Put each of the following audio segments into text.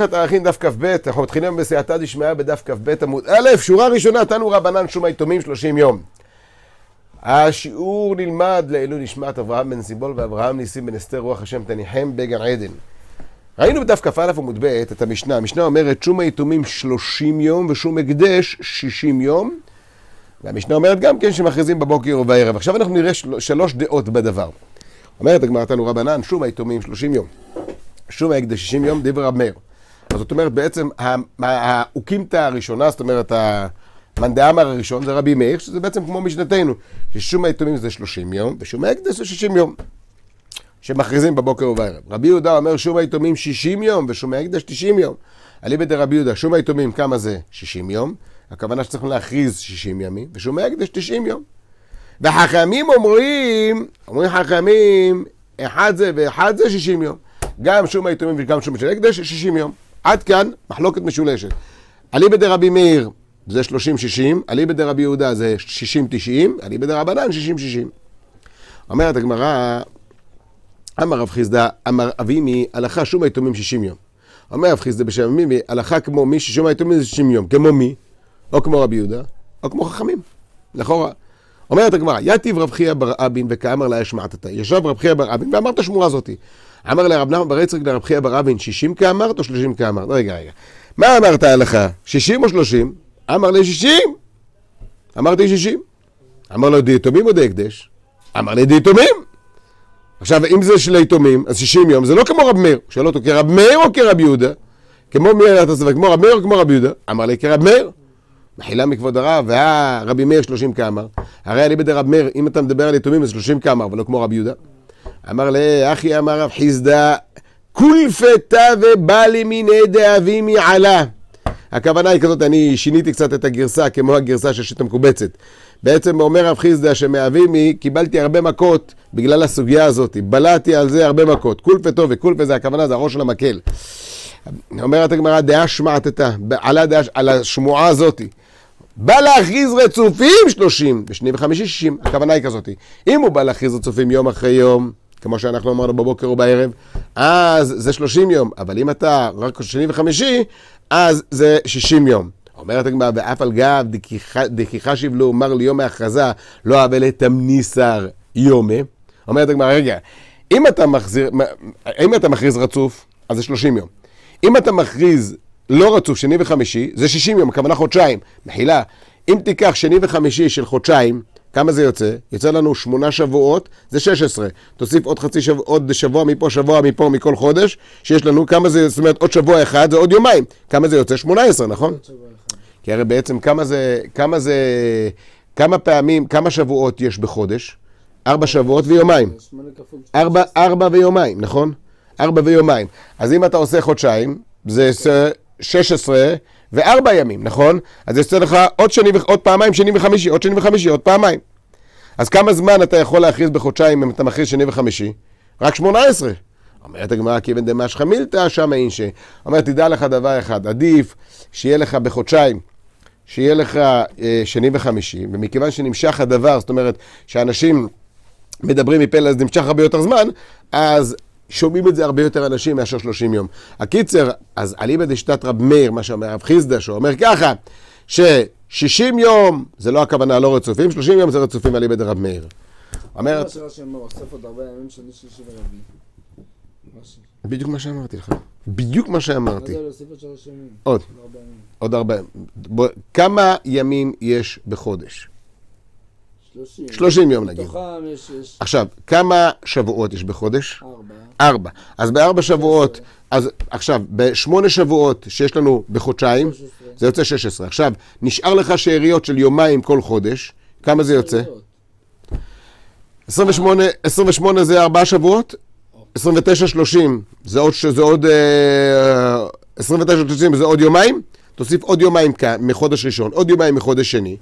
מסכת הערכין דף כ"ב, אנחנו מתחילים בסייעתא דשמיא בדף כ"ב עמוד א', שורה ראשונה, תנו רבנן שום היתומים שלושים יום. השיעור נלמד לעילוי נשמת אברהם בן סיבול ואברהם ניסים בן אסתר רוח השם תניחם בגן עדן. ראינו בדף כ"א עמוד ב' את המשנה, המשנה אומרת שום היתומים שלושים יום ושום הקדש שישים יום. והמשנה אומרת גם כן שמכריזים בבוקר ובערב. עכשיו אנחנו נראה של... שלוש דעות בדבר. אומרת הגמרא תנו רבנן, שום היתומים שלושים יום. שום ההקדש 60 יום, דברי רב מאיר. אז זאת אומרת, בעצם האוקימתא הראשונה, זאת אומרת, המנדאמר הראשון זה רבי מאיר, שזה בעצם כמו משנתנו, ששום היתומים זה 30 יום, ושום ההקדש זה 60 יום. שמכריזים בבוקר ובערב. רבי יהודה אומר שום היתומים 60 יום ושום ההקדש 90 יום. אליבא רבי יהודה, שום היתומים כמה זה? 60 יום. הכוונה שצריכים להכריז 60 ימים, ושום ההקדש 90 יום. וחכמים אומרים, אומרים חכמים, אחד זה ואחד זה 60 יום. גם שום היתומים וגם שום של הקדש 60 יום. עד כאן מחלוקת משולשת. אליבא דרבי מאיר זה 30-60, אליבא דרבי יהודה זה 60-90, אליבא דרבנן 60-60. אומרת הגמרא, אמר רב חיסדא, אמר אבימי, הלכה שום היתומים 60 יום. אומר רב חיסדא בשם אבימי, הלכה כמו מי ששום היתומים זה 60 יום. כמו מי? או כמו רבי יהודה, או כמו חכמים. לכאורה. אומרת הגמרא, יתיב רב חייא בר אבין וכאמר לה השמעת ישב רב חייא בר אבין ואמר את השמורה הזאתי. אמר לרב נחמן בר יצחק לרב חייא בר אבין, 60 כאמרת או 30 כאמרת? רגע, רגע. מה אמרת הלכה? 60 או 30? אמר לי 60. אמרתי 60. אמר לו, דיתומים או דהקדש? אמר לי, דיתומים. עכשיו, אם זה של היתומים, אז 60 יום, זה לא כמו רב מאיר. שאל אותו, כרב מאיר או כרב יהודה? כמו מי היה תסבב, כמו רב מאיר או כמו רב יהודה? אמר לי, כרב מאיר. מחילה מכבוד הרב, והרבי אה, מאיר 30 כאמר. הרי בדי רב מאיר, אם אתה מדבר על יתומים, אז 30 כאמר, ולא כמו רב יהודה. אמר לה, אה, אחי אמר רב חיסדא, כולפתא ובא למיני דאבי מעלה. הכוונה היא כזאת, אני שיניתי קצת את הגרסה, כמו הגרסה של שיטה מקובצת. בעצם אומר רב חיסדא שמאבי מי, קיבלתי הרבה מכות בגלל הסוגיה הזאת, בלעתי על זה הרבה מכות. כולפה טוב וכולפה זה הכוונה, זה הראש של המקל. אומרת הגמרא, דעה שמעתתה, על השמועה הזאת. בא להכריז רצופים שלושים, בשני וחמישי שישים, הכוונה היא כזאת. אם הוא בא להכריז רצופים יום אחרי יום, כמו שאנחנו אמרנו בבוקר או בערב, אז זה 30 יום, אבל אם אתה רק שני וחמישי, אז זה 60 יום. אומרת הגמרא, ואף על גב דכיחה שיבלו, מר יום ההכרזה, לא אבל תמניסר יומה. אומרת הגמרא, רגע, אם אתה, מחזיר, אם אתה מכריז רצוף, אז זה 30 יום. אם אתה מכריז לא רצוף, שני וחמישי, זה 60 יום, הכוונה חודשיים. מחילה, אם תיקח שני וחמישי של חודשיים, כמה זה יוצא? יוצא לנו שמונה שבועות, זה 16. תוסיף עוד חצי שבוע, עוד שבוע מפה, שבוע מפה, מכל חודש, שיש לנו כמה זה, זאת אומרת עוד שבוע אחד זה עוד יומיים. כמה זה יוצא? 18, נכון? כי הרי בעצם כמה זה, כמה זה, כמה פעמים, כמה שבועות יש בחודש? ארבע שבועות ויומיים. ארבע, ארבע ויומיים, נכון? ארבע ויומיים. אז אם אתה עושה חודשיים, זה 16... כן. וארבע ימים, נכון? אז יוצא לך עוד שני, עוד פעמיים, שני וחמישי, עוד שני וחמישי, עוד פעמיים. אז כמה זמן אתה יכול להכריז בחודשיים אם אתה מכריז שני וחמישי? רק שמונה עשרה. אומרת הגמרא, כי כיוון דמש חמילתא, שמה אינשי. אומרת, תדע לך דבר אחד, עדיף שיהיה לך בחודשיים, שיהיה לך אה, שני וחמישי, ומכיוון שנמשך הדבר, זאת אומרת, שאנשים... מדברים מפה, אז נמשך הרבה יותר זמן, אז שומעים את זה הרבה יותר אנשים מאשר 30 יום. הקיצר, אז אליבא דשתת רב מאיר, מה שאומר רב חיסדא, שאומר ככה, ש-60 יום, זה לא הכוונה, לא רצופים, 30 יום זה רצופים אליבא דרב מאיר. אומר... לא, בדיוק מה שאמרתי לך. בדיוק מה שאמרתי. עוד. עוד ארבע ימים. כמה ימים יש בחודש? 30. 30 יום נגיד. עכשיו, כמה שבועות יש בחודש? ארבע. ארבע. אז בארבע שבועות, אז עכשיו, בשמונה שבועות שיש לנו בחודשיים, זה יוצא 16. עכשיו, נשאר לך שאריות של יומיים כל חודש, כמה זה יוצא? 28, 28 זה ארבעה שבועות, 29, 30, זה עוד, זה עוד, 29, אה, 30 זה עוד יומיים, תוסיף עוד יומיים מחודש ראשון, עוד יומיים מחודש שני.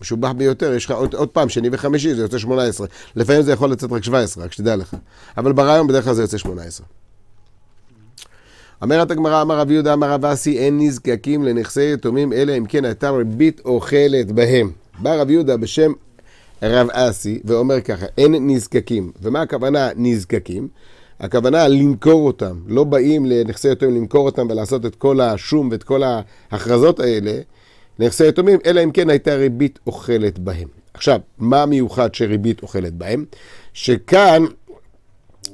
משובח ביותר, יש לך עוד, עוד פעם, שני וחמישי, זה יוצא 18. לפעמים זה יכול לצאת רק 17, רק שתדע לך. אבל ברעיון בדרך כלל זה יוצא 18. אומרת הגמרא, אמר רבי יהודה, אמר רב אסי, אין נזקקים לנכסי יתומים, אלא אם כן הייתה ריבית אוכלת בהם. בא רב יהודה בשם רב אסי ואומר ככה, אין נזקקים. ומה הכוונה נזקקים? הכוונה למכור אותם. לא באים לנכסי יתומים למכור אותם ולעשות את כל השום ואת כל ההכרזות האלה. נכסי יתומים, אלא אם כן הייתה ריבית אוכלת בהם. עכשיו, מה מיוחד שריבית אוכלת בהם? שכאן,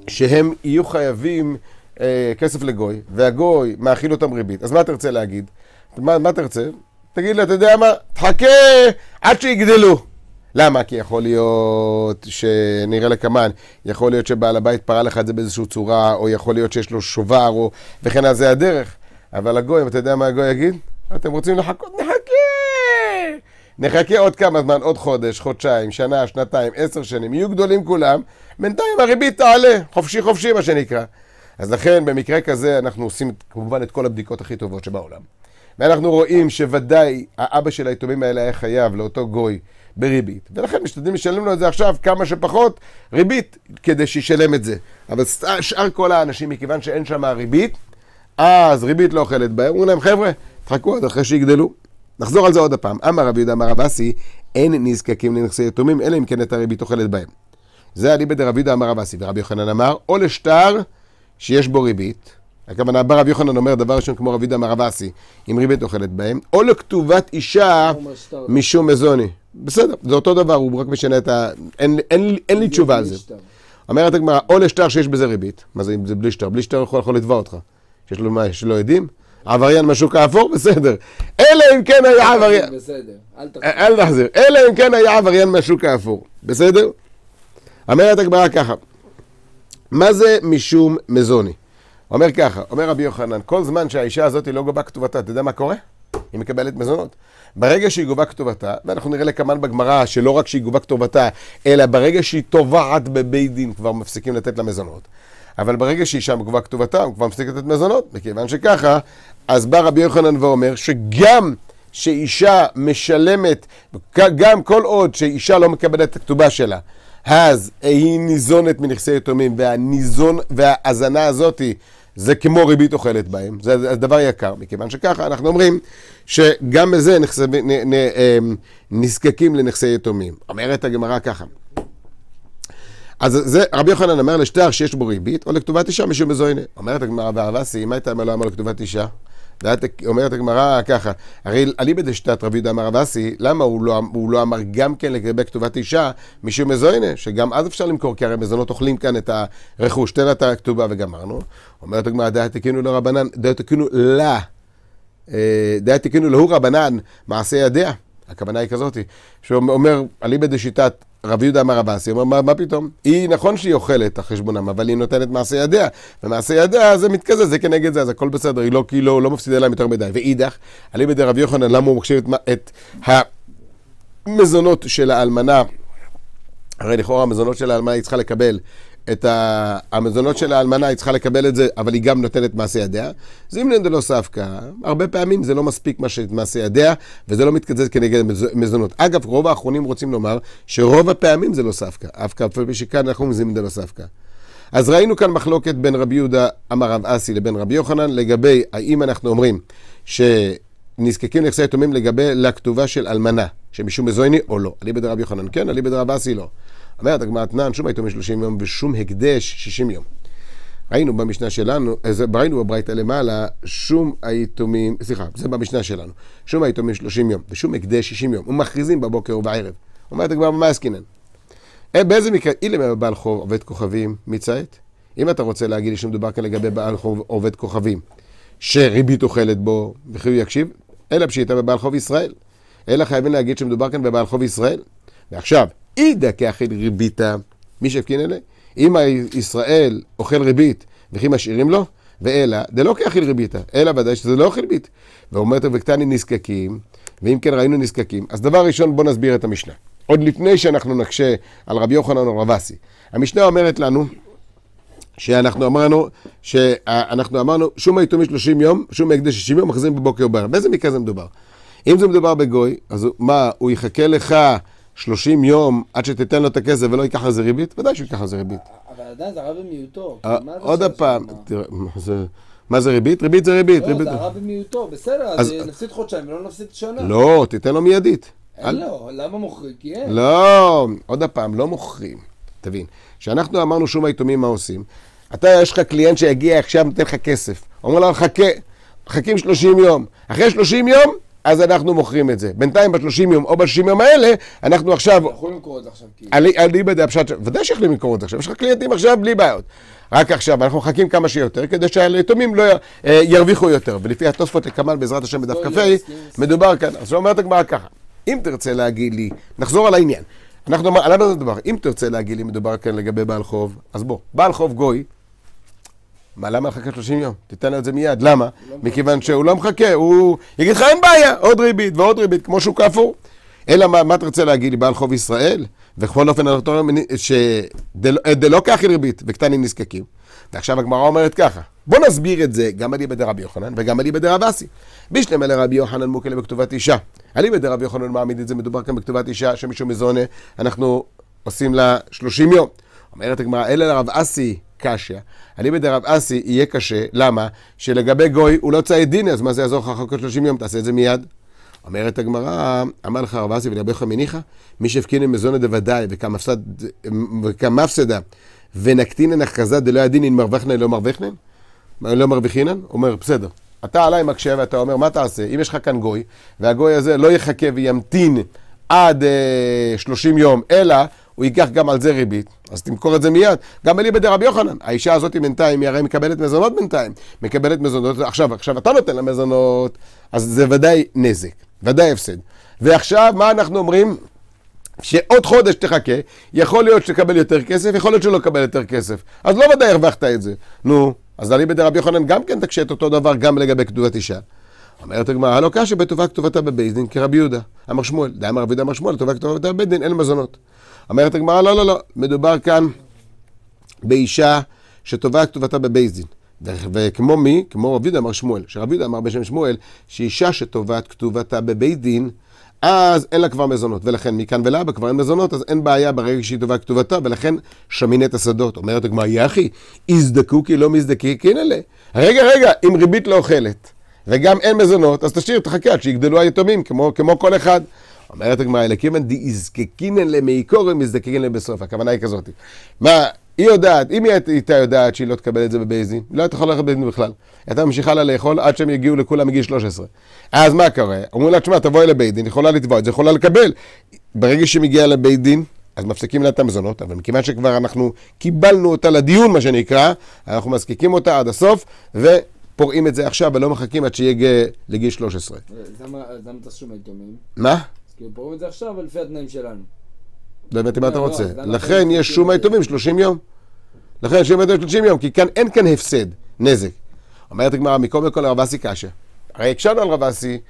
שהם יהיו חייבים אה, כסף לגוי, והגוי מאכיל אותם ריבית. אז מה אתה רוצה להגיד? מה, מה אתה רוצה? תגיד לו, אתה יודע מה? תחכה עד שיגדלו. למה? כי יכול להיות שנראה לקמן, יכול להיות שבעל הבית פרה לך את זה באיזושהי צורה, או יכול להיות שיש לו שובר, או... וכן אז זה הדרך. אבל הגוי, אתה יודע מה הגוי יגיד? אתם רוצים לחכות? נחכה. נחכה עוד כמה זמן, עוד חודש, חודשיים, שנה, שנתיים, עשר שנים, יהיו גדולים כולם, בינתיים הריבית תעלה, חופשי חופשי מה שנקרא. אז לכן במקרה כזה אנחנו עושים כמובן את כל הבדיקות הכי טובות שבעולם. ואנחנו רואים שוודאי האבא של היתומים האלה היה חייב לאותו גוי בריבית. ולכן משתדלים לשלם לו את זה עכשיו כמה שפחות ריבית כדי שישלם את זה. אבל שאר כל האנשים, מכיוון שאין שם ריבית, אז ריבית לא אוכלת בהם, אומרים להם חבר'ה, תחכו עד אחרי שיגדלו. נחזור על זה עוד הפעם. אמר רבי יהודה אמר רב אסי, אין נזקקים לנכסי יתומים, אלא אם כן את הריבית אוכלת בהם. זה אליבא דרבי יהודה אמר רב אסי, ורבי יוחנן אמר, או לשטר שיש בו ריבית, הכוונה, בא רבי יוחנן אומר דבר ראשון כמו רבי יהודה אמר רב אסי, עם ריבית אוכלת בהם, או לכתובת אישה משום מזוני. בסדר, זה אותו דבר, הוא רק משנה את ה... אין, אין, אין לי תשובה על זה. אומרת הגמרא, או לשטר שיש בזה ריבית, מה זה אם זה בלי שטר? בלי שטר יכול לתבוע אותך. שיש לו מה, יש לו עדים? עבריין מהשוק האפור, בסדר. אלא אם כן היה עבריין... בסדר, אה, אל תחזיר. אלא אם כן היה עבריין מהשוק האפור, בסדר? אומרת הגמרא ככה, מה זה משום מזוני? אומר ככה, אומר רבי יוחנן, כל זמן שהאישה הזאת לא גובה כתובתה, אתה יודע מה קורה? היא מקבלת מזונות. ברגע שהיא גובה כתובתה, ואנחנו נראה לכמן בגמרא שלא רק שהיא גובה כתובתה, אלא ברגע שהיא תובעת בבית דין כבר מפסיקים לתת לה מזונות. אבל ברגע שאישה מגובה כתובתה, הוא כבר מפסיק לתת מזונות. מכיוון שככה, אז בא רבי יוחנן ואומר שגם שאישה משלמת, גם כל עוד שאישה לא מקבלת את הכתובה שלה, אז היא ניזונת מנכסי יתומים, והניזון, וההאזנה הזאתי זה כמו ריבית אוכלת בהם, זה דבר יקר, מכיוון שככה אנחנו אומרים שגם בזה אה, נזקקים לנכסי יתומים. אומרת הגמרא ככה, אז זה, רבי יוחנן אומר לשטר שיש בו ריבית, או לכתובת אישה משום מזויני. אומרת הגמרא, והאהבה סיימה הייתה אומר לו אמר לכתובת אישה. אומרת הגמרא ככה, הרי אליבא דשתת רבי יהודה אמר אבסי, למה הוא לא, הוא לא אמר גם כן לגבי כתובת אישה משום מזויני, שגם אז אפשר למכור, כי הרי מזונות אוכלים כאן את הרכוש, תן את הכתובה וגמרנו. אומרת הגמרא, דעת תקינו לרבנן, לא דעת תקינו לה, אה, דעת תקינו להוא רבנן, מעשה ידיה. הכוונה היא כזאתי, שאומר, אליבא דשיטת רב יהודה אמר רבאסי, הוא אמר, מה, פתאום? היא, נכון שהיא אוכלת על חשבונם, אבל היא נותנת מעשה ידיה, ומעשה ידיה זה מתקזז, זה כנגד זה, אז הכל בסדר, היא לא, כאילו, לא, לא מפסידה להם יותר מדי. ואידך, אליבא דרב יוחנן, למה הוא מקשיב את, את המזונות של האלמנה? הרי לכאורה המזונות של האלמנה היא צריכה לקבל את המזונות של האלמנה, היא צריכה לקבל את זה, אבל היא גם נותנת מעשה ידיה. אז אם נדלו ספקא, הרבה פעמים זה לא מספיק מה שמעשה ידיה, וזה לא מתקזז כנגד מזונות. אגב, רוב האחרונים רוצים לומר שרוב הפעמים זה לא ספקא, אף כפי שכאן אנחנו מזינים נדלו ספקא. אז ראינו כאן מחלוקת בין רבי יהודה, אמר רב אסי, לבין רבי יוחנן, לגבי האם אנחנו אומרים שנזקקים לנכסי יתומים לגבי לכתובה של אלמנה, שמשום מזויני או לא. אליבא דרבי יוחנן כן, אליבא דרב אסי לא. אומרת הגמרא אתנן, שום היתומים מ-30 יום ושום הקדש 60 יום. ראינו במשנה שלנו, אה, ראינו בברייתא למעלה, שום היתומים, סליחה, זה במשנה שלנו, שום היתומים 30 יום ושום הקדש 60 יום, ומכריזים בבוקר ובערב. אומרת הגמרא, מה עסקינן? אה, באיזה מקרה, אילם בעל חוב עובד כוכבים, מציית? אם אתה רוצה להגיד לי שמדובר כאן לגבי בעל חוב עובד כוכבים, שריבית אוכלת בו, וכי הוא יקשיב, אלא פשיטה בבעל חוב ישראל. אלא חייבים להגיד שמדובר כאן בבעל חוב ישראל. ועכשיו, אידא כאכיל ריביתא, מי שהפקין אלה? אם ישראל אוכל ריבית וכי משאירים לו, ואלא זה לא כאכיל ריביתא, אלא ודאי שזה לא אוכל ביט. ואומרת וקטני נזקקים, ואם כן ראינו נזקקים, אז דבר ראשון בוא נסביר את המשנה. עוד לפני שאנחנו נקשה על רבי יוחנן או רב המשנה אומרת לנו שאנחנו אמרנו, שאנחנו אמרנו, שום היתומי 30 יום, שום הקדש 60 יום, מחזירים בבוקר ובערב. באיזה מקרה זה מדובר? אם זה מדובר בגוי, אז מה, הוא יחכה לך 30 יום עד שתיתן לו את הכסף ולא ייקח על זה ריבית? ודאי שהוא ייקח על זה ריבית. אבל עדיין זה הרע במיעוטו. אה, כאילו, עוד פעם, תראה, מה זה ריבית? ריבית זה ריבית. לא, זה הרע במיעוטו, בסדר, אז אה, נפסיד חודשיים, ולא נפסיד שנה. לא, תיתן לו מיידית. אין לו, למה מוכרים? כי אין. לא, עוד פעם, לא מוכרים. תבין, כשאנחנו אמרנו שום היתומים מה עושים, אתה, יש לך קליינט שיגיע עכשיו, נותן לך כסף. אומר לו, חכה, מחכים 30 יום. אחרי 30 יום, אז אנחנו מוכרים את זה. בינתיים בשלושים יום או בשלושים יום האלה, אנחנו עכשיו... יכולים למכור את זה עכשיו, כאילו. אליבא דאפשט, ודאי שיכולים למכור את זה עכשיו, יש לך קליינטים עכשיו בלי בעיות. רק עכשיו, אנחנו מחכים כמה שיותר, כדי שהיתומים לא אה, ירוויחו יותר. ולפי התוספות לכמל, בעזרת השם, בדף לא כ"ה, מדובר כאן. אז לא אומרת הגמרא ככה, אם תרצה להגיד לי, נחזור על העניין. אנחנו אמרנו, על הדבר, אם תרצה להגיד לי מדובר כאן לגבי בעל חוב, אז בוא, בעל חוב גוי, מה, למה לחכה 30 יום? תיתן לו את זה מיד. למה? מכיוון שהוא לא מחכה, הוא יגיד לך, אין בעיה, עוד ריבית ועוד ריבית, כמו שהוא כפור. אלא מה, מה אתה רוצה להגיד לי, בעל חוב ישראל? וכל אופן, שדלא אה, קחי ריבית וקטנים נזקקים. ועכשיו הגמרא אומרת ככה, בוא נסביר את זה גם על ידי רבי יוחנן וגם על ידי רב אסי. בישלם אלה רבי יוחנן מוקלה בכתובת אישה. על ידי רבי יוחנן מעמיד את זה, מדובר כאן בכתובת אישה שמישהו מזונה, אנחנו עושים לה 30 יום. אומרת הגמרא, אלה לרב אסי קשיא. אליבא דרב אסי יהיה קשה, למה? שלגבי גוי הוא לא צעד דין, אז מה זה יעזור לך אחר כך 30 יום, תעשה את זה מיד. אומרת הגמרא, אמר לך הרב אסי ולרבי יוחנן מניחא, מי שהפקינה מזונה דוודאי וכמפסדה ונקטינן הכרזה דלא ידינין מרווחנן לא מרווחנן, לא מרוויחינן, אומר בסדר. אתה עליי מקשה ואתה אומר, מה תעשה? אם יש לך כאן גוי, והגוי הזה לא יחכה וימתין עד אה, 30 יום, אלא הוא ייקח גם על זה ריבית, אז תמכור את זה מיד. גם אליבא דרבי יוחנן, האישה הזאת בינתיים, היא הרי מקבלת מזונות בינתיים. מקבלת מזונות, עכשיו, עכשיו אתה נותן לה מזונות, אז זה ודאי נזק, ודאי הפסד. ועכשיו, מה אנחנו אומרים? שעוד חודש תחכה, יכול להיות שתקבל יותר כסף, יכול להיות שלא תקבל יותר כסף. אז לא ודאי הרווחת את זה. נו, אז אליבא דרבי יוחנן גם כן תקשה את אותו דבר גם לגבי כתובת אישה. אומרת הגמרא, הלא קשה בטובה כתובתה בבית דין כרבי יהודה. אמר שמואל, דאמר רבי יהודה אמר שמואל, טובה כתובתה בבית דין, אין מזונות. אומרת הגמרא, לא, לא, לא, מדובר כאן באישה שטובה כתובתה בבייס דין. וכמו מי? כמו רבי יהודה אמר שמואל, שרבי יהודה אמר בשם שמואל, שאישה שטובה כתובתה בבית דין, אז אין לה כבר מזונות, ולכן מכאן ולהבא כבר אין מזונות, אז אין בעיה ברגע שהיא טובה כתובתה, ולכן שמינת השדות. אומרת הגמרא, יחי, יזדקו כי לא מזדקי כן אלה. רגע, רגע, אם ריבית לא אוכלת, וגם אין מזונות, אז תשאיר, תחכה עד שיגדלו היתומים, כמו, כמו כל אחד. אומרת הגמרא, אלה קימן דאיזקקינן למעיקורן, מזדקקין להם בסוף. הכוונה היא כזאת. מה, היא יודעת, אם היא הייתה יודעת שהיא לא תקבל את זה בבייזין, לא הייתה יכולה ללכת בבייזין בכלל. היא הייתה ממשיכה לה לאכול עד שהם יגיעו לכולם מגיל 13. אז מה קורה? אומרים לה, תשמע, תבואי לבית דין, יכולה לתבוע את זה, יכולה לקבל. ברגע שהיא מגיעה לבית דין, אז מפסיקים לה את המזונות, אבל מכיוון שכבר אנחנו קיבלנו אותה לדיון, מה שנקרא, אנחנו מזקיקים אותה עד הסוף, ו... פורעים את זה עכשיו, ולא מחכים עד שיהיה לגיל 13. למה תעשו מה? כי הם פורעים את זה עכשיו לפי התנאים שלנו. לא הבנתי מה אתה לא, רוצה. לא, לא, לכן יש שום היתומים 30 יום. לכן יש שום היתומים 30 יום, כי כאן אין כאן הפסד, נזק. אומרת הגמרא, מקום לכל הרב אסי קשה. הרי הקשבנו על רב אסי,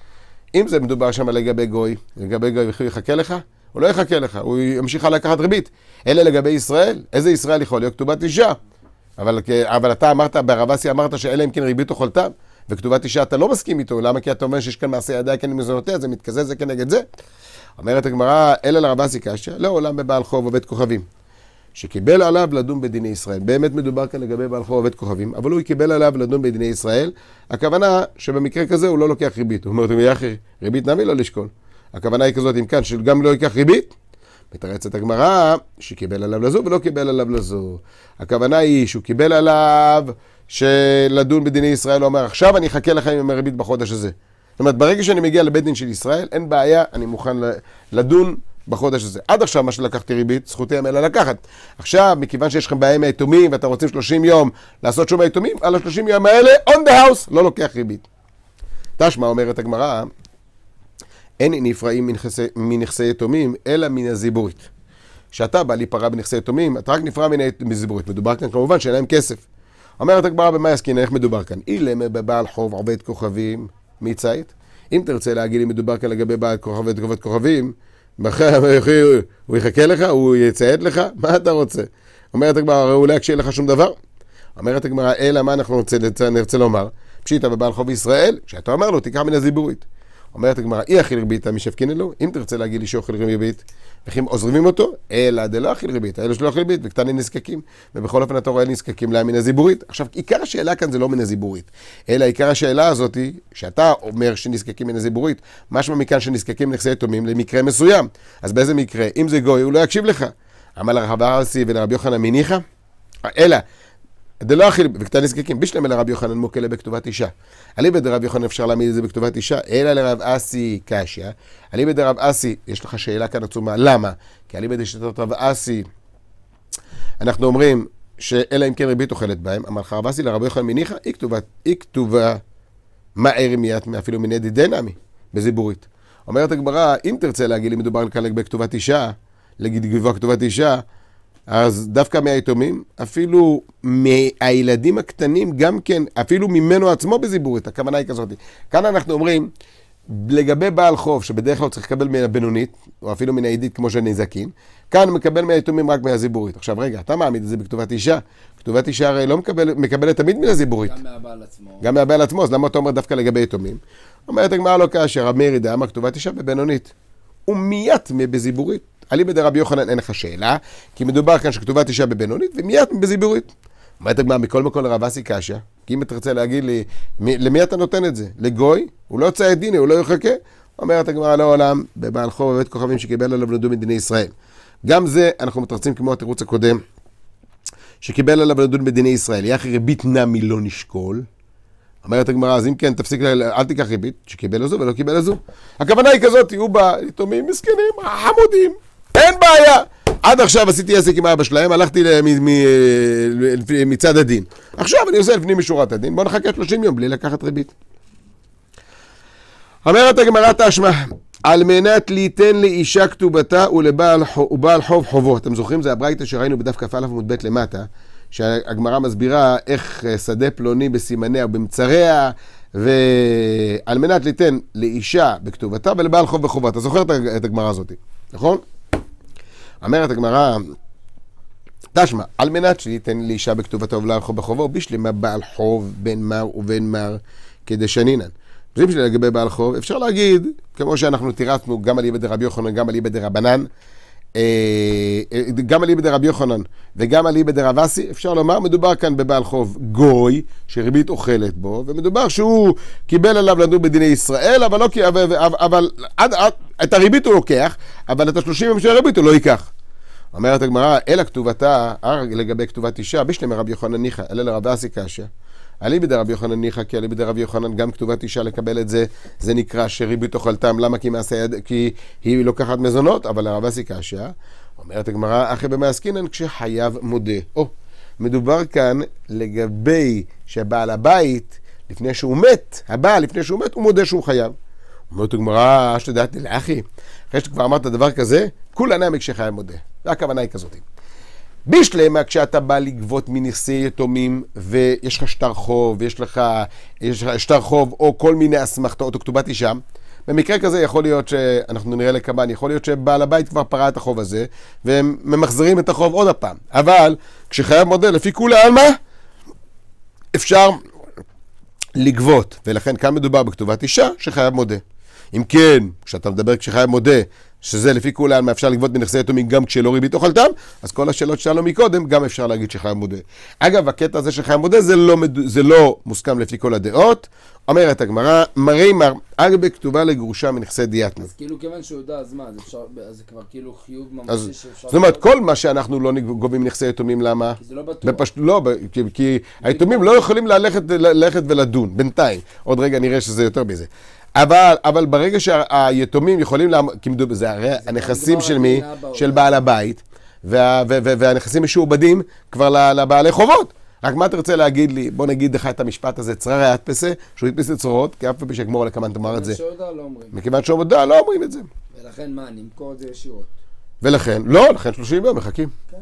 אם זה מדובר שם לגבי גוי, לגבי גוי הוא יחכה לך, הוא לא יחכה לך, הוא ימשיך לקחת ריבית. אלה לגבי ישראל, איזה ישראל יכול להיות כתובת אישה? אבל, אבל אתה אמרת, ברב אסי אמרת שאלה אם כן ריבית אוכלתם. וכתובה תשעה, אתה לא מסכים איתו, למה? כי אתה אומר שיש כאן מעשה ידיה כנגד כן, מזונותיה, זה מתכזה זה כנגד זה. אומרת הגמרא, אלא לרב אסי קשיא, לעולם לא, בבעל חוב עובד כוכבים. שקיבל עליו לדון בדיני ישראל. באמת מדובר כאן לגבי בעל חוב עובד כוכבים, אבל הוא קיבל עליו לדון בדיני ישראל. הכוונה שבמקרה כזה הוא לא לוקח ריבית. הוא אומר, תראי אחי, ריבית נביא לא לו לשקול. הכוונה היא כזאת, אם כאן, שגם לא ייקח ריבית. מתרצת הגמרא, שקיבל עליו לזו ולא קיבל עליו לזו. הכוונה היא שהוא קיבל עליו שלדון בדיני ישראל, הוא אומר, עכשיו אני אחכה לכם עם הריבית בחודש הזה. זאת אומרת, ברגע שאני מגיע לבית דין של ישראל, אין בעיה, אני מוכן לדון בחודש הזה. עד עכשיו מה שלקחתי ריבית, זכותי המלאה לקחת. עכשיו, מכיוון שיש לכם בעיה עם היתומים ואתם רוצים 30 יום לעשות שום היתומים, על ה-30 יום האלה, on the house, לא לוקח ריבית. תשמע, אומרת הגמרא, אין נפרעים מנכסי יתומים, אלא מן הזיבורית. כשאתה בא להיפרע בנכסי יתומים, אתה רק נפרע מן הזיבורית. מדובר כאן כמובן שאין להם כסף. אומרת הגמרא במאי עסקינא, איך מדובר כאן? אילם בבעל חוב עובד כוכבים מצייט. אם תרצה להגיד אם מדובר כאן לגבי בעל עובד עובד כוכבים, הוא יחכה לך? הוא יציית לך? מה אתה רוצה? אומרת הגמרא, הרי אולי לא לך שום דבר. אומרת הגמרא, אלא מה אנחנו נרצה, נרצה לומר? פשיטא בבעל חוב ישראל, שאתה אומר לו, תיקח מן הזיבורית. אומרת הגמרא, אי אכיל ריבית משפקינן אלו, אם תרצה להגיד לי שאוכל ריבית, וכי עוזבים אותו, אלא דלא אכיל ריבית, אלו שלא אכיל ריבית, וקטנים נזקקים, ובכל אופן התורה האלה נזקקים להם מן הזיבורית. עכשיו, עיקר השאלה כאן זה לא מן הזיבורית, אלא עיקר השאלה הזאת היא, שאתה אומר שנזקקים מן הזיבורית, משמע מכאן שנזקקים נכסי יתומים למקרה מסוים. אז באיזה מקרה? אם זה גוי, הוא לא יקשיב לך. אמר לרחב ארסי ולרבי יוחנן מניחא, אלא דלא אכיל וקטן נזקקים, בשלמה לרבי יוחנן מוקלה בכתובת אישה. אליבא דרב יוחנן אפשר להעמיד את זה בכתובת אישה, אלא לרב אסי קשיא. אליבא דרב אסי, יש לך שאלה כאן עצומה, למה? כי אליבא דשיטת רב אסי, אנחנו אומרים שאלא אם כן ריבית אוכלת בהם, אמר לך רב אסי לרבי יוחנן מניחא, היא כתובה, היא כתובה, מה ארמיית, מיית, אפילו מנדי דנמי, בזיבורית. אומרת הגמרא, אם תרצה להגיד לי מדובר על כאן לגבי כתובת אישה, לגבי כתובת אישה, אז דווקא מהיתומים, אפילו מהילדים הקטנים גם כן, אפילו ממנו עצמו בזיבורית, הכוונה היא כזאת. כאן אנחנו אומרים, לגבי בעל חוב, שבדרך כלל צריך לקבל מן הבינונית, או אפילו מן העידית כמו של נזקים, כאן הוא מקבל מהיתומים רק מהזיבורית. עכשיו רגע, אתה מעמיד את זה בכתובת אישה. כתובת אישה הרי לא מקבל, מקבלת תמיד מן הזיבורית. גם מהבעל עצמו. גם מהבעל עצמו, אז למה אתה אומר דווקא לגבי יתומים? אומרת הגמרא לא כאשר, המרי דאמר כתובת אישה בבינונית. הוא מייט מבזיבורית. אליבא דרבי יוחנן אין לך שאלה, כי מדובר כאן שכתובת אישה בבינונית ומיד בזיבורית. אומרת הגמרא, מכל מקום לרב אסי קשיא, כי אם אתה רוצה להגיד לי, מי, למי אתה נותן את זה? לגוי? הוא לא יוצא את דיני, הוא לא יחכה. אומרת הגמרא לעולם, בבעל חור בבית כוכבים שקיבל עליו לדון מדיני ישראל. גם זה, אנחנו מתרצים כמו התירוץ הקודם, שקיבל עליו לדון בדיני ישראל. יחי ריבית נע מלא נשקול. אומרת הגמרא, אז אם כן, תפסיק, לה, אל תיקח ריבית, שקיבל לזו ולא קיבל לזו. הכוונה היא כזאת, יהיו בה יתומים מסכנים, חמודים, אין בעיה. עד עכשיו עשיתי עסק עם אבא שלהם, הלכתי אה, מצד הדין. עכשיו אני עושה לפנים משורת הדין, בוא נחכה 30 יום בלי לקחת ריבית. אומרת הגמרא תשמע, על מנת ליתן לאישה כתובתה ולבעל חוב חובו. אתם זוכרים? זה הברייתא שראינו בדף כ"א עמוד ב' למטה, שהגמרא מסבירה איך אה, שדה פלוני בסימניה ובמצריה, ועל מנת ליתן לאישה בכתובתה ולבעל חוב וחובה. אתה זוכר את הגמרא הזאת, נכון? אומרת הגמרא, תשמע, על מנת שניתן לאישה בכתובתו ולרחוב בחובו, בשלמה בעל חוב בין מר ובין מר כדשנינן. זה בשביל לגבי בעל חוב, אפשר להגיד, כמו שאנחנו תירצנו גם על איבד רבי יוחנן, גם על איבד רבנן, אה, אה, גם על איבד רבי יוחנן וגם על איבד רב אסי, אפשר לומר, מדובר כאן בבעל חוב גוי, שריבית אוכלת בו, ומדובר שהוא קיבל עליו לדון בדיני ישראל, אבל, לא, אבל, אבל עד, עד, את הריבית הוא לוקח, אבל את השלושים יום של הריבית הוא לא ייקח. אומרת הגמרא, אלא כתובתה, לגבי כתובת אישה, בשלמה רבי יוחנן ניחא, אלא לרב אסי קשיא. אליבי רבי יוחנן ניחא, כי אליבי רבי יוחנן, גם כתובת אישה לקבל את זה, זה נקרא שריבית אוכלתם, למה? כי, מעשה, כי היא לוקחת מזונות, אבל לרב אסי קשיא, אומרת הגמרא, אחי במעסקינן, כשחייב מודה. או, מדובר כאן לגבי שבעל הבית, לפני שהוא מת, הבעל, לפני שהוא מת, הוא מודה שהוא חייב. אומרת הגמרא, אשתדעת לאחי, אחרי שכבר אמרת דבר כזה, כולה נעמק שחייב מודה. והכוונה היא כזאת. בשלמה, כשאתה בא לגבות מנכסי יתומים, ויש לך שטר חוב, ויש לך, יש לך שטר חוב, או כל מיני אסמכתאות, או כתובת אישה, במקרה כזה יכול להיות שאנחנו נראה לקב"ן, יכול להיות שבעל הבית כבר פרע את החוב הזה, והם ממחזרים את החוב עוד הפעם. אבל כשחייב מודה לפי כולה עלמא, אפשר לגבות, ולכן כאן מדובר בכתובת אישה שחייב מודה. אם כן, כשאתה מדבר, כשחייב מודה, שזה לפי כולי עלמא אפשר לגבות מנכסי יתומים גם כשלא ריבית אוכלתם, אז כל השאלות שלנו מקודם, גם אפשר להגיד שחייב מודה. אגב, הקטע הזה שחייב מודה זה לא, מד... זה לא מוסכם לפי כל הדעות. אומרת הגמרא, מרי מר אגבי כתובה לגרושה מנכסי דיאטנו. אז כאילו כיוון שהוא יודע, אז מה, אפשר... אז, זה כבר כאילו חיוב ממשי שאפשר... זאת אומרת, כל מה שאנחנו לא גובים מנכסי יתומים, למה? כי זה לא בטוח. בפש... לא, כי, כי היתומים לא יכולים ללכת, ללכת ולדון, בינתיים. עוד רגע נראה שזה יותר מזה. אבל, אבל ברגע שהיתומים יכולים לעמוד, כי מדובר, זה הרי הנכסים לא של מי? של בעל הבית, וה, וה, וה, והנכסים משועבדים כבר לבעלי חובות. רק מה אתה רוצה להגיד לי? בוא נגיד לך את המשפט הזה, צררי הדפסה, שהוא הדפיס לצרורות, כי אף פעם שהגמור לקמן תאמר את זה. לא מכיוון שהודעה לא אומרים את זה. ולכן מה, נמכור את זה ישירות. ולכן, לא, לכן 30 יום מחכים. כן.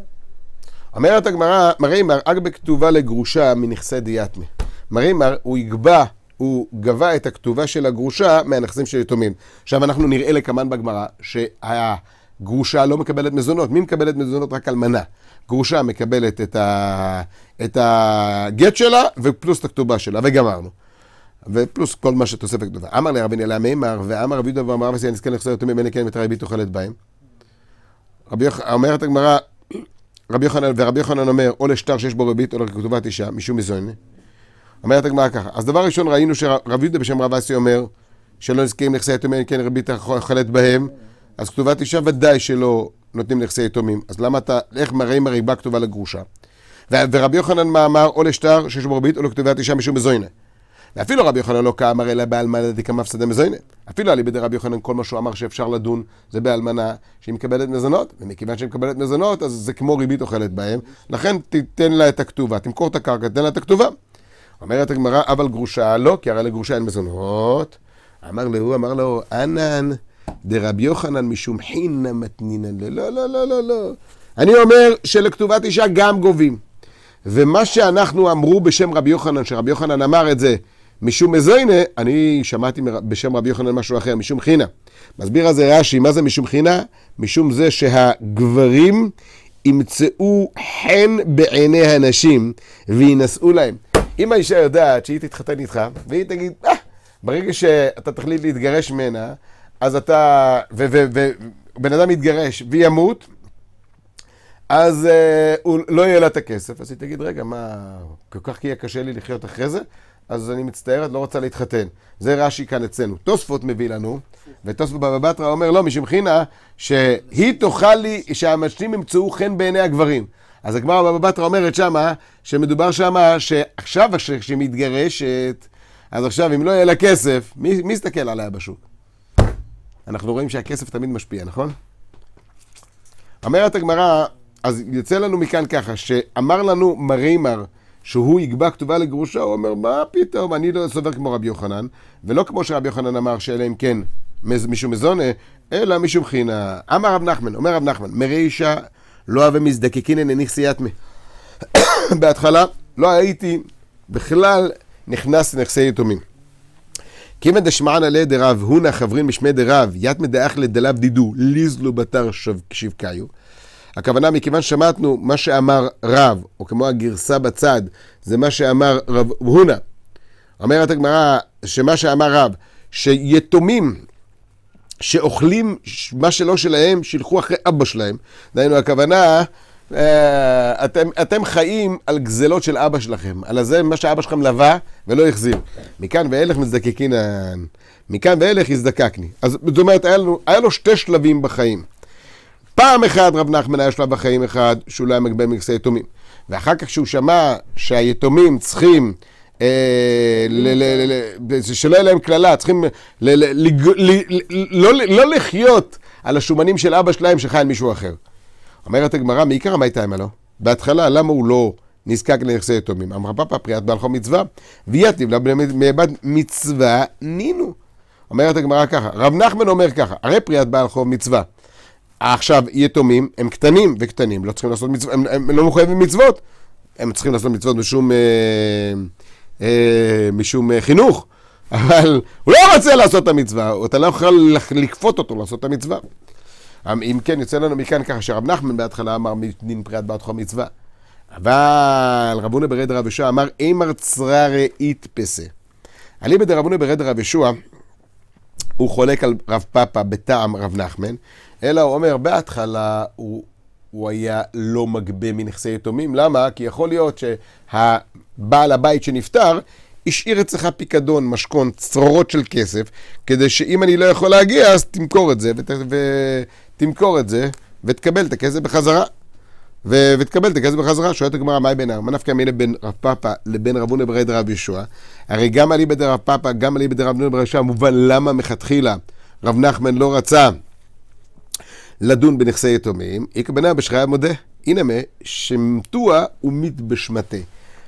אומרת הגמרא, מראים מר, אג כתובה לגרושה מנכסי דיאטמה. מר, הוא יגבה הוא גבה את הכתובה של הגרושה מהנכסים של יתומים. עכשיו אנחנו נראה לקמן בגמרא שהגרושה לא מקבלת מזונות. מי מקבלת מזונות? רק אלמנה. גרושה מקבלת את, ה... את הגט שלה ופלוס את הכתובה שלה, וגמרנו. ופלוס כל מה שתוספת כתובה. אמר לרבי נאלה מימר, ואמר רבי דבר אמר רבי סיין נזכה לחסר יתומים, אין לקיים את רבי תאכלת בהם. רבי יוח... אומרת הגמרא, רבי יוחנן, ורבי יוחנן אומר, או לשטר שיש בו רבית, או לכתובת אישה, משום מזוני. אומרת הגמרא ככה, אז דבר ראשון ראינו שרב יהודה בשם רב אסי אומר שלא נזכרים נכסי יתומים, אם כן ריבית החולט בהם, אז כתובת אישה ודאי שלא נותנים נכסי יתומים, אז למה אתה, איך מראה אם הריבה כתובה לגרושה? ורבי יוחנן מה אמר, או לשטר שיש בו רבית או לכתובת אישה משום מזוינה. ואפילו רבי יוחנן לא קאמר אלא באלמנה דיקה מפסדה מזוינת. אפילו על ידי רבי יוחנן כל מה שהוא אמר שאפשר לדון זה באלמנה שהיא מקבלת מזונות, ומכיוון שהיא מקבלת מזונות אז זה כמו ריבית אוכלת בהם, לכן תיתן לה את הכתובה, תמכור את הקרקע, תיתן לה את הכתובה. אומרת הגמרא, אבל גרושה לא, כי הרי לגרושה אין מזונות. אמר לו, אמר לו, ענן, דרבי יוחנן משום חינא מתנינן. לא, לא, לא, לא, לא. אני אומר שלכתובת אישה גם גובים. ומה שאנחנו אמרו בשם רבי יוחנן, שרבי יוחנן אמר את זה משום מזיינה, אני שמעתי בשם רבי יוחנן משהו אחר, משום חינא. מסביר על זה רש"י, מה זה משום חינא? משום זה שהגברים ימצאו חן בעיני הנשים וינשאו להם. אם האישה יודעת שהיא תתחתן איתך, והיא תגיד, אה, ברגע שאתה תחליט להתגרש ממנה, אז אתה, ובן אדם יתגרש וימות, אז uh, הוא לא יהיה לה את הכסף, אז היא תגיד, רגע, מה, כל כך יהיה קשה לי לחיות אחרי זה? אז אני מצטער, את לא רוצה להתחתן. זה רש"י כאן אצלנו. תוספות מביא לנו, ותוספות בבא בתרא אומר, לא, משמחינה, שהיא תאכל לי, שהמשלים ימצאו חן בעיני הגברים. אז הגמרא בבא בתרא אומרת שמה, שמדובר שמה, שעכשיו כשהיא מתגרשת, אז עכשיו אם לא יהיה לה כסף, מי, מי יסתכל עליה בשוק? אנחנו רואים שהכסף תמיד משפיע, נכון? אומרת הגמרא, אז יוצא לנו מכאן ככה, שאמר לנו מרימר, שהוא יקבע כתובה לגרושה, הוא אומר, מה פתאום, אני לא סובר כמו רבי יוחנן, ולא כמו שרבי יוחנן אמר, שאלה אם כן מישהו מזונה, אלא מישהו מבחינה. אמר רב נחמן, אומר רב נחמן, מרישה לא הווה מזדקקינן לנכסי יתמה. בהתחלה לא הייתי בכלל נכנס לנכסי יתומים. כימא דשמען עליה דרב, הונא חברין משמי דרב, יתמא דאחלה דלאו דידו, ליזלו בתר שבקיו. הכוונה, מכיוון שמעתנו מה שאמר רב, או כמו הגרסה בצד, זה מה שאמר רב הונא. אומרת הגמרא, שמה שאמר רב, שיתומים שאוכלים מה שלא שלהם, שילכו אחרי אבא שלהם. דהיינו, הכוונה, אה, אתם, אתם חיים על גזלות של אבא שלכם, על זה מה שאבא שלכם לבא ולא החזיר. מכאן ואילך מזדקקינן, מכאן ואילך הזדקקני. אז זאת אומרת, היה, לנו, היה לו שתי שלבים בחיים. פעם אחת רב נחמן היה שלב בחיים אחד, שהוא לא היה מגבה מכסי יתומים. ואחר כך שהוא שמע שהיתומים צריכים אה, שלא יהיה להם קללה, צריכים לא, לא לחיות על השומנים של אבא שלהם שחי על מישהו אחר. אומרת הגמרא, מי מעיקר המייתה אמה לו? בהתחלה, למה הוא לא נזקק לנכסי יתומים? אמרה פאפה, פריאת בעל חום מצווה, ויתיב לה מבת מצווה נינו. אומרת הגמרא ככה, רב נחמן אומר ככה, הרי פריאת בעל חום מצווה. עכשיו, יתומים הם קטנים, וקטנים לא צריכים לעשות מצוות, הם, הם לא מחויבים מצוות. הם צריכים לעשות מצוות בשום... אה, אה, משום אה, חינוך, אבל הוא לא רוצה לעשות את המצווה, אתה לא יכול לכפות אותו לעשות את המצווה. אמ, אם כן, יוצא לנו מכאן ככה שרב נחמן בהתחלה אמר דין פריאת בת חום מצווה. אבל רב רבונה ברד רב ישוע אמר אי מרצרה ראית פסה. אליבא דרב דרבונה ברד רב ישוע, הוא חולק על רב פאפה בטעם רב נחמן, אלא הוא אומר, בהתחלה הוא, הוא היה לא מגבה מנכסי יתומים. למה? כי יכול להיות שה... בעל הבית שנפטר, השאיר אצלך פיקדון, משכון, צרורות של כסף, כדי שאם אני לא יכול להגיע, אז תמכור את זה, ות, ותמכור את זה, ותקבל את הכסף בחזרה. ו- ותקבל את הכסף בחזרה. שואלת הגמרא, מהי בינם? מה נפקא מילא בין רב פאפא לבין רב הונא ברי דרב ישוע? הרי גם אליבא דרב פאפא, גם אליבא דרב הונא ברי ישוע, מובן למה מכתחילה רב נחמן לא רצה לדון בנכסי יתומים, איכא בנא בשחייה מודה. הנה מה, שמטוע ומית בשמטה.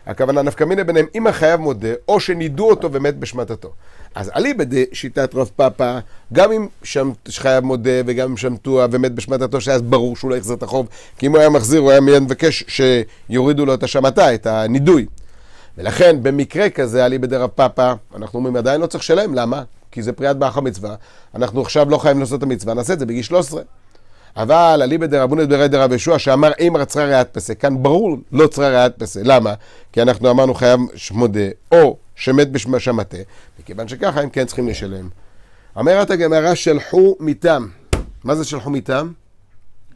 הכוונה נפקא מינה ביניהם, אם החייב מודה, או שנידו אותו ומת בשמטתו. אז אליבא שיטת רב פאפא, גם אם שם חייב מודה וגם אם שמטוע ומת בשמטתו, שאז ברור שהוא לא יחזיר את החוב, כי אם הוא היה מחזיר, הוא היה מיד מבקש שיורידו לו את השמטה, את הנידוי. ולכן, במקרה כזה, אליבא דרב פאפא, אנחנו אומרים, עדיין לא צריך לשלם, למה? כי זה פריאת באח המצווה, אנחנו עכשיו לא חייבים לעשות את המצווה, נעשה את זה בגיל 13. אבל אליבא דרבנית ברי דרב ישוע שאמר אם רצרה ראיית פסה, כאן ברור לא צרה ראיית פסה, למה? כי אנחנו אמרנו חייב שמודה או שמת בשמטה, וכיוון שככה הם כן צריכים לשלם. אומרת הגמרא שלחו מטעם, מה זה שלחו מטעם?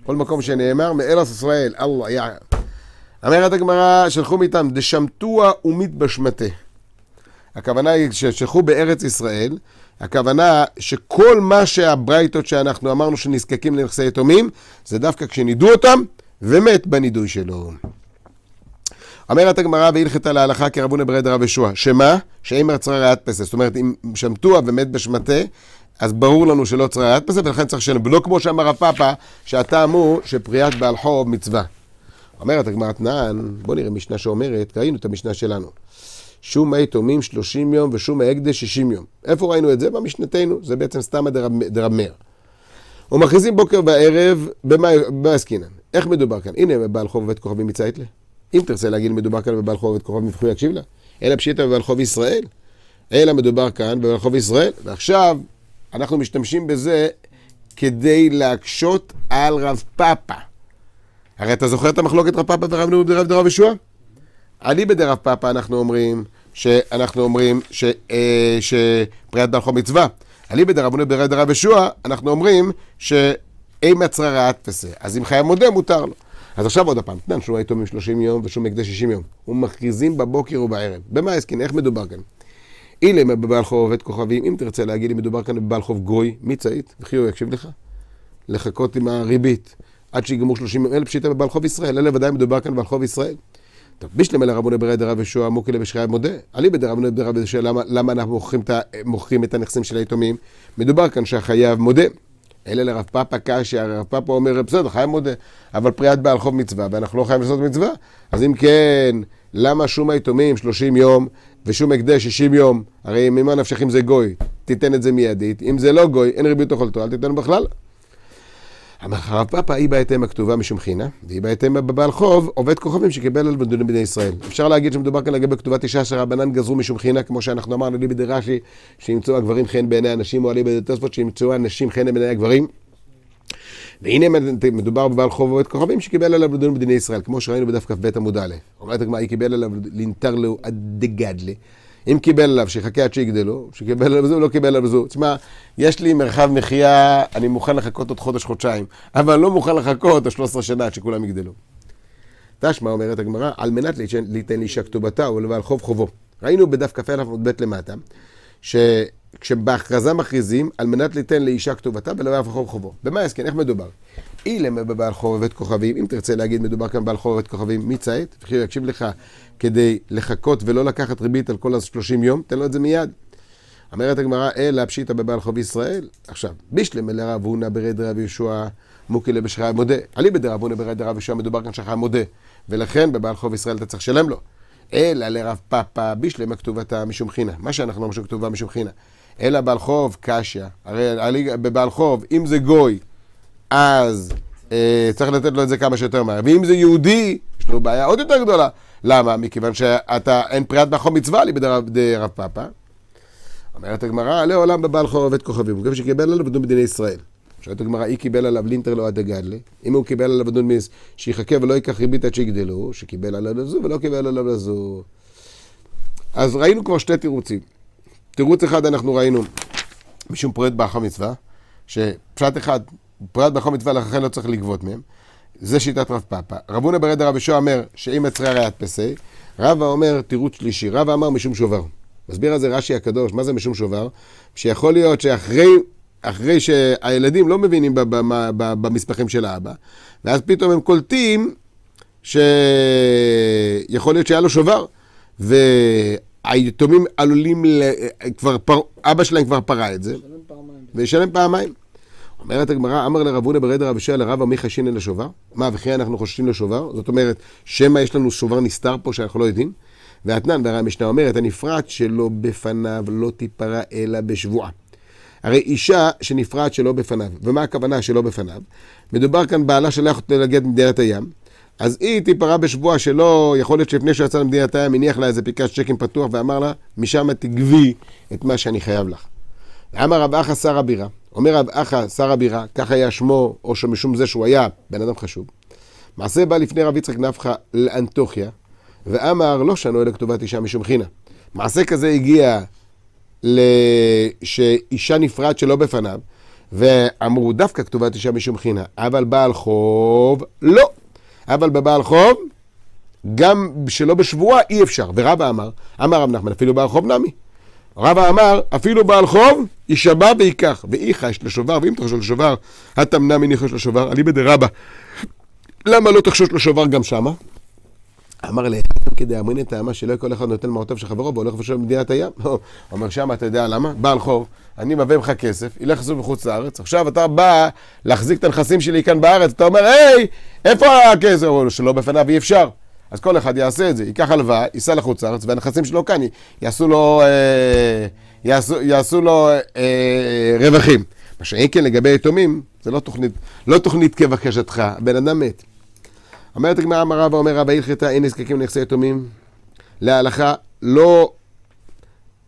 כל מקום שנאמר מארץ ישראל, אללה יא. אומרת הגמרא שלחו מטעם דשמטוה ומית בשמטה. הכוונה היא שישכו בארץ ישראל, הכוונה שכל מה שהברייתות שאנחנו אמרנו שנזקקים לנכסי יתומים, זה דווקא כשנידו אותם ומת בנידוי שלו. אומרת הגמרא והלכתה להלכה ההלכה כרבונה ברדה רב ישוע, שמה? שאם ארצרה צררה פסל, זאת אומרת אם שמטוע ומת בשמטה, אז ברור לנו שלא צריך צררה אדפסה ולכן צריך לשלם, ולא כמו שאמר רב פאפא, שהטעם הוא שפריאת בעל חוב מצווה. אומרת הגמרא תנען, בוא נראה משנה שאומרת, ראינו את המשנה שלנו. שום מי תומים 30 יום ושום ההקדש הקדש 60 יום. איפה ראינו את זה? במשנתנו, זה בעצם סתמא דרמר. ומכריזים בוקר וערב במה עסקינן. איך מדובר כאן? הנה, בעל חוב עובד כוכבים מצייתלה. אם תרצה להגיד מדובר כאן בבעל חוב עובד כוכבים מבחורי יקשיב לה. אלא פשיטה בבעל חוב ישראל. אלא מדובר כאן בבעל חוב ישראל. ועכשיו, אנחנו משתמשים בזה כדי להקשות על רב פאפה. הרי אתה זוכר את המחלוקת רב פאפה ורב נאום דרב דרב ישועה? אליבא דרב פאפא אנחנו אומרים, שאנחנו אומרים ש, אה, שפריאת דרכו מצווה. אליבא דרבנו ברד רב ישוע, אנחנו אומרים שאי מצרה הצררה תפסה, אז אם חייב מודה מותר לו. אז עכשיו עוד פעם, תנן שהוא היתומים 30 יום ושהוא מקדש 60 יום. ומכריזים בבוקר ובערב. במה עסקין? איך מדובר כאן? אילם בבעל חוב עובד כוכבים, אם תרצה להגיד לי מדובר כאן בבעל חוב גוי, מי צעית? וכי הוא יקשיב לך. לחכות עם הריבית עד שיגמור 30 יום, אלה פשיטה בבעל חוב ישראל, אלה ודאי מדובר כאן בבעל חוב ישראל. טוב, בישלם בישלמה לרבוני ברי דרב ישוע מוקי לבשחי מודה. אליבא דרבוני דרב ישוע, למה אנחנו מוכרים את הנכסים של היתומים? מדובר כאן שהחייב מודה. אלא לרב פאפה קשיא, רב פאפה אומר, בסדר, חייב מודה, אבל פריאת בעל חוב מצווה, ואנחנו לא חייבים לעשות מצווה. אז אם כן, למה שום היתומים 30 יום ושום הקדש 60 יום? הרי ממה נפשך אם זה גוי? תיתן את זה מיידית. אם זה לא גוי, אין ריבית אוכלתו, אל תיתן בכלל. המחרב פאפה היא בהתאם הכתובה משום חינה, והיא בהתאם בבעל חוב, עובד כוכבים שקיבל על בנדונים בני ישראל. אפשר להגיד שמדובר כאן לגבי כתובת אישה שרבנן גזרו משום חינה, כמו שאנחנו אמרנו, ליבי דרש"י, שימצאו הגברים חן בעיני הנשים, או ליבי דתוספות, שימצאו הנשים חן בעיני הגברים. והנה מדובר בבעל חוב עובד כוכבים שקיבל עליו לדון בדיני ישראל, כמו שראינו בדף כ"ב עמוד א'. אומרת הגמרא, היא קיבל עליו לינטר לו עד דגדלה, אם קיבל עליו, שיחכה עד שיגדלו, שקיבל עליו זו, לא קיבל עליו זו. תשמע, יש לי מרחב מחיה, אני מוכן לחכות עוד חודש, חודשיים, אבל אני לא מוכן לחכות עוד 13 שנה עד שכולם יגדלו. תשמע, אומרת הגמרא, על מנת ליתן לאישה כתובתה ולבעל חוב חובו. ראינו בדף כ"א עמוד ב' למטה, שכשבהכרזה מכריזים, על מנת ליתן לאישה כתובתה ולבעל חוב חובו. במה יסכן? איך מדובר? אילם בבעל חורבת כוכבים, אם תרצה להגיד מדובר כאן בעל חורבת כוכבים, מי צייט? וכי הוא יקשיב לך כדי לחכות ולא לקחת ריבית על כל ה-30 יום, תן לו את זה מיד. אומרת הגמרא, אלא פשיטא בבעל חוב ישראל. עכשיו, בישלמה לרב הונא ברד רב יהושע מוקי לבשחי מודה. אליבא דרב הונא ברד רב יהושע מדובר כאן שחי מודה. ולכן בבעל חוב ישראל אתה צריך לשלם לו. אלא לרב פאפא בישלמה כתובתה משום חינא. מה שאנחנו אומרים שכתובה משום חינא. אלא בעל חוב קשיא. הרי בבעל חוב, אם זה גוי, אז אה, צריך לתת לו את זה כמה שיותר מהר. ואם זה יהודי, יש לו בעיה עוד יותר גדולה. למה? מכיוון שאתה, אין פריאת מחום מצווה לי בדרב רב פאפא. אומרת הגמרא, עלי עולם בבעל חור עובד כוכבים, וכפי שקיבל עליו דון בדיני ישראל. שואלת הגמרא, אי קיבל עליו לינטר לא עד הגדלה. אם הוא קיבל עליו דון מיס, שיחכה ולא ייקח ריבית עד שיגדלו, שקיבל עליו לזו ולא קיבל עליו לזו. אז ראינו כבר שתי תירוצים. תירוץ אחד אנחנו ראינו משום פרויקט באחר מצווה, שפשט אחד, פרט בכל מצווה לכן לא צריך לגבות מהם. זה שיטת רב פאפא. רב הונא ברד הרב ישוע אומר שאם אצרה ראיית פסי, רבא אומר תירוץ שלישי, רבא אמר משום שובר. מסביר על זה רש"י הקדוש, מה זה משום שובר? שיכול להיות שאחרי אחרי שהילדים לא מבינים במספחים של האבא, ואז פתאום הם קולטים שיכול להיות שהיה לו שובר, והיתומים עלולים, ל... כבר פר... אבא שלהם כבר פרה את זה, וישלם פעמיים. אומרת הגמרא, אמר לרב הונא רב אבישי לרב עמי חשינא לשובר. מה, וכי אנחנו חוששים לשובר? זאת אומרת, שמא יש לנו שובר נסתר פה שאנחנו לא יודעים? ואתנן, והרי המשנה אומרת, הנפרט שלא בפניו לא תיפרע אלא בשבועה. הרי אישה שנפרעת שלא בפניו, ומה הכוונה שלא בפניו? מדובר כאן בעלה שלח אותה לגט מדינת הים, אז היא תיפרע בשבועה שלא, יכול להיות שלפני שהוא יצא למדינת הים, הניח לה איזה פנקס צ'קים פתוח ואמר לה, משם תגבי את מה שאני חייב לך. אמר רב אחא שר הבירה, אומר רב אחא שר הבירה, כך היה שמו, או שמשום זה שהוא היה בן אדם חשוב. מעשה בא לפני רב יצחק נפחא לאנטוכיה, ואמר לא שנו אלא כתובת אישה משום חינה. מעשה כזה הגיע שאישה נפרד שלא בפניו, ואמרו דווקא כתובת אישה משום חינה, אבל בעל חוב לא. אבל בבעל חוב, גם שלא בשבועה אי אפשר. ורבא אמר, אמר רב נחמן, אפילו בעל חוב נמי. רבא אמר, אפילו בעל חוב, יישבע וייקח. ואיכא יש לשובר, ואם תחשוש לשובר, התמנה התמנע מניחש לשובר, אליבא דרבא. למה לא תחשוש לשובר גם שמה? אמר להם כדי אמרין את האמה שלא כל אחד נותן מעוטב של חברו והולך ושוב במדינת הים. אומר שמה, אתה יודע למה? בעל חוב, אני מביא ממך כסף, ילך לסוף מחוץ לארץ, עכשיו אתה בא להחזיק את הנכסים שלי כאן בארץ, אתה אומר, היי, איפה הכסף? שלא בפניו אי אפשר. אז כל אחד יעשה את זה, ייקח הלוואה, ייסע לחוץ לארץ, והנכסים שלו כאן יעשו לו, אה, יעשו, יעשו לו אה, אה רווחים. מה שאין כן לגבי יתומים, זה לא תוכנית, לא תוכנית כבקשתך, הבן אדם מת. אומרת הגמרא אמרה ואומר רבה הלכתה אין נזקקים לנכסי יתומים. להלכה לא,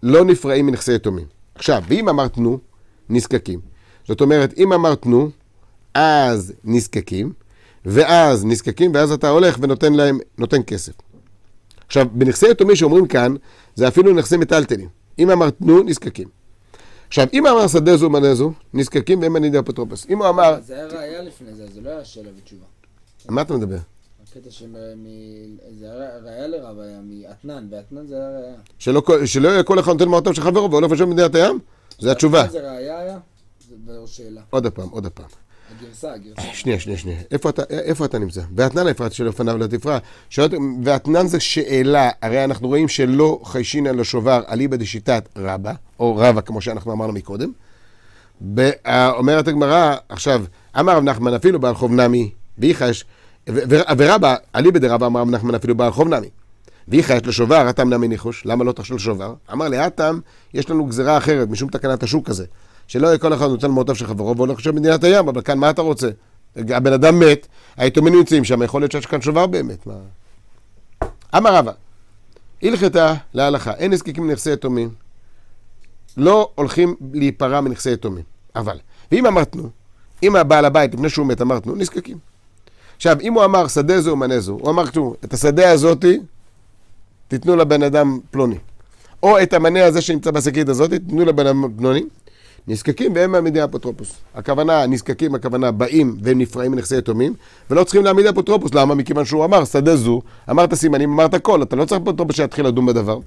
לא נפרעים מנכסי יתומים. עכשיו, ואם אמרת נו, נזקקים. זאת אומרת, אם אמרת נו, אז נזקקים. ואז נזקקים, ואז אתה הולך ונותן להם, נותן כסף. עכשיו, בנכסי יתומים שאומרים כאן, זה אפילו נכסי מטלטלים. אם אמר תנו, נזקקים. עכשיו, אם אמר שדה זו מנה זו, נזקקים והם מנידי אפוטרופוס. אם הוא אמר... זה היה ראייה לפני זה, זה לא היה שאלה ותשובה. על מה אתה מדבר? הקטע של... ראייה לרב, היה מאתנן, ואתנן זה היה ראייה. אה, שלא יהיה כל אחד נותן מרתם של חברו והולך לשם מדינת הים? זה התשובה. זה ראייה היה? זה לא שאלה. עוד פעם, עוד פעם. הגרסה, הגרסה. אה, שנייה, שנייה, שנייה. איפה אתה, אה, איפה אתה נמצא? ואתנן אפרת אופניו לא תפרע. ואתנן זה שאלה, הרי אנחנו רואים שלא חיישינא לשובר לא אליבא דשיטת רבא, או רבא, כמו שאנחנו אמרנו מקודם. אה, אומרת הגמרא, עכשיו, אמר רב נחמן אפילו בעל חוב נמי, ואיחש, ורבא, אליבא דרבא אמר רב נחמן אפילו בעל חוב נמי. ואיכא יש לשובר, לא אתם נמי ניחוש, למה לא תחשול שובר? אמר לאתם, יש לנו גזירה אחרת, משום תקנת השוק הזה. שלא יהיה כל אחד נותן מאותיו של חברו והולך לשם מדינת הים, אבל כאן מה אתה רוצה? הבן אדם מת, היתומים נמצאים שם, יכול להיות שיש כאן שובר באמת. מה? אמר רבא, הלכתה להלכה, אין נזקקים לנכסי יתומים, לא הולכים להיפרע מנכסי יתומים, אבל, ואם אמרתנו, אם הבעל הבית לפני שהוא מת אמרתנו, נזקקים. עכשיו, אם הוא אמר שדה זה ומנה זו, הוא אמר, תראו, את השדה הזאתי תיתנו לבן אדם פלוני, או את המנה הזה שנמצא בשקית הזאת תיתנו לבן אדם פלוני, נזקקים והם מעמידי אפוטרופוס. הכוונה, נזקקים, הכוונה באים והם נפרעים מנכסי יתומים, ולא צריכים להעמיד אפוטרופוס. למה? מכיוון שהוא אמר, שדה זו, אמרת סימנים, אמרת כל, אתה לא צריך אפוטרופוס שיתחיל לדון בדבר.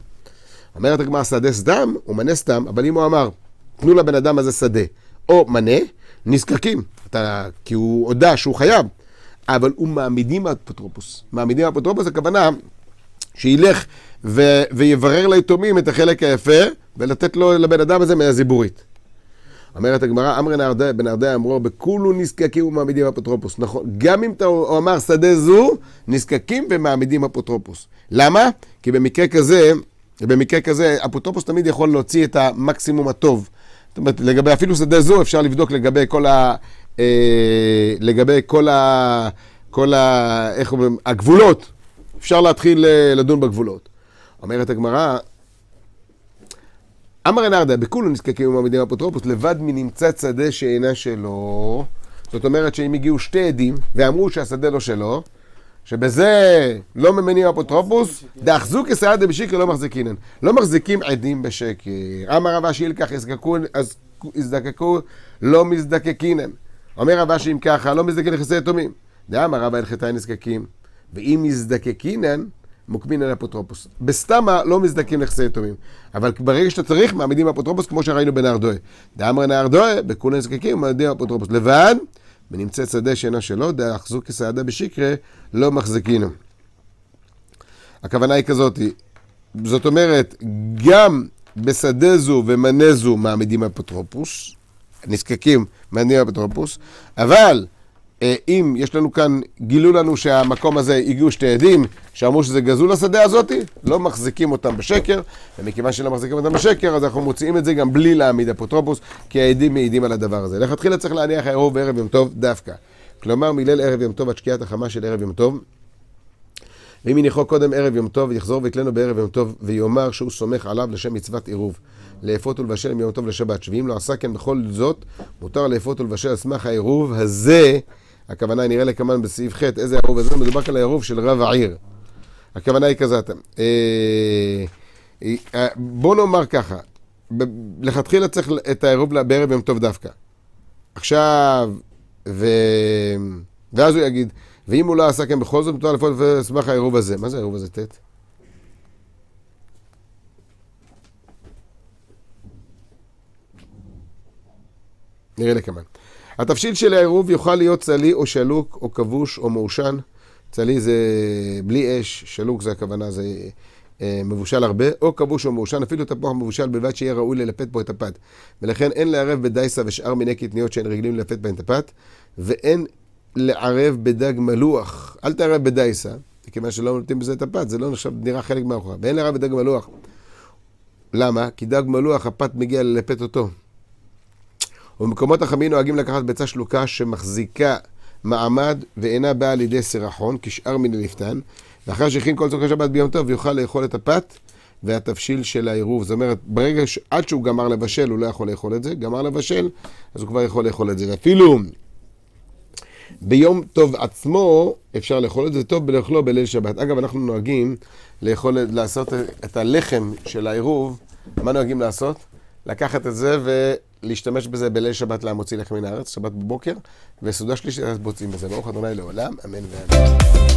אומרת הגמרא, שדה סדם, הוא מנה סתם, אבל אם הוא אמר, תנו לבן אדם הזה שדה, או מנה, נזקקים, אתה, כי הוא הודה שהוא חייב, אבל הוא מעמידים אפוטרופוס. מעמידים אפוטרופוס, הכוונה שילך ו- ויברר ליתומים את החלק היפה, ולתת לו לבן אדם הזה מהזיבורית. אומרת הגמרא, אמרי בנהרדעי אמרו, בכולו נזקקים ומעמידים אפוטרופוס. נכון, גם אם אתה אמר שדה זו, נזקקים ומעמידים אפוטרופוס. למה? כי במקרה כזה, במקרה כזה, אפוטרופוס תמיד יכול להוציא את המקסימום הטוב. זאת אומרת, לגבי אפילו שדה זו, אפשר לבדוק לגבי כל ה... אה, לגבי כל ה... כל ה... איך אומרים? הגבולות. אפשר להתחיל אה, לדון בגבולות. אומרת הגמרא, אמר הנרדה, בכולו נזקקים ומעמידים אפוטרופוס, לבד מנמצא שדה שאינה שלו. זאת אומרת שאם הגיעו שתי עדים ואמרו שהשדה לא שלו, שבזה לא ממנים אפוטרופוס, דאחזו כסעדה בשקר לא מחזיקינן. לא מחזיקים עדים בשקר. אמר רבא שילקח יזדקקו לא מזדקקינן. אומר רבא שאם ככה לא מזדקק לחסי יתומים. דאמר רבא הלכתה נזקקים. ואם מזדקקינן, מוקמין על אפוטרופוס. בסתמה לא מזדקים נכסי יתומים, אבל ברגע שאתה צריך, מעמידים אפוטרופוס, כמו שראינו בנהר דואה. דאמרי נהר דואה, בכולן מעמידים אפוטרופוס. לבד, ונמצא שדה שאינה שלו, דאחזו כסעדה בשקרה, לא מחזיקינו. הכוונה היא כזאת, זאת אומרת, גם בשדה זו ומנה זו מעמידים אפוטרופוס, נזקקים מעמידים אפוטרופוס, אבל אה, אם יש לנו כאן, גילו לנו שהמקום הזה הגיעו שתי עדים, שאמרו שזה גזול השדה הזאתי, לא מחזיקים אותם בשקר, ומכיוון שלא מחזיקים אותם בשקר, אז אנחנו מוציאים את זה גם בלי להעמיד אפוטרופוס, כי העדים מעידים על הדבר הזה. לכתחילה צריך להניח הערוב בערב יום טוב דווקא. כלומר, מליל ערב יום טוב עד שקיעת החמה של ערב יום טוב. ואם יניחו קודם ערב יום טוב, יחזור ויתלנו בערב יום טוב, ויאמר שהוא סומך עליו לשם מצוות עירוב. לאפות ולבשל מיום טוב לשבת, ואם לא עשה כן בכל זאת, מותר לאפות ולבשל על סמך העירוב הזה הכוונה נראה לכמובן בסעיף ח', איזה עירוב הזה? מדובר כאן על עירוב של רב העיר. הכוונה היא כזאת. אה, אה, בוא נאמר ככה, לכתחילה צריך את העירוב בערב יום טוב דווקא. עכשיו, ו... ואז הוא יגיד, ואם הוא לא עשה כן בכל זאת, מותר לפעול ולסמך העירוב הזה. מה זה העירוב הזה, ט'? נראה לקמן. התבשיל של העירוב יוכל להיות צלי או שלוק או כבוש או מעושן. צלי זה בלי אש, שלוק זה הכוונה, זה אה, מבושל הרבה, או כבוש או מעושן, אפילו תפוח מבושל בלבד שיהיה ראוי ללפט בו את הפת. ולכן אין לערב בדייסה ושאר מיני קטניות שאין רגילים ללפט בהן את הפת, ואין לערב בדג מלוח. אל תערב בדייסה, מכיוון שלא נותנים בזה את הפת, זה לא נחשב, נראה חלק מהאוכל. ואין לערב בדג מלוח. למה? כי דג מלוח, הפת מגיע ללפט אותו. ובמקומות החמים נוהגים לקחת ביצה שלוקה שמחזיקה מעמד ואינה באה לידי סירחון, כשאר מן מלפתן, ואחרי שהכין כל צורכי שבת ביום טוב, יוכל לאכול את הפת והתבשיל של העירוב. זאת אומרת, ברגע, ש... עד שהוא גמר לבשל, הוא לא יכול לאכול את זה, גמר לבשל, אז הוא כבר יכול לאכול את זה. ואפילו ביום טוב עצמו, אפשר לאכול את זה טוב לאכולו בליל שבת. אגב, אנחנו נוהגים לאכול, לעשות את הלחם של העירוב, מה נוהגים לעשות? לקחת את זה ו... להשתמש בזה בליל שבת להמוציא לחם מן הארץ, שבת בבוקר, וסעודה שלישית אז בוצעים בזה. ברוך ה' לעולם, אמן ואמן.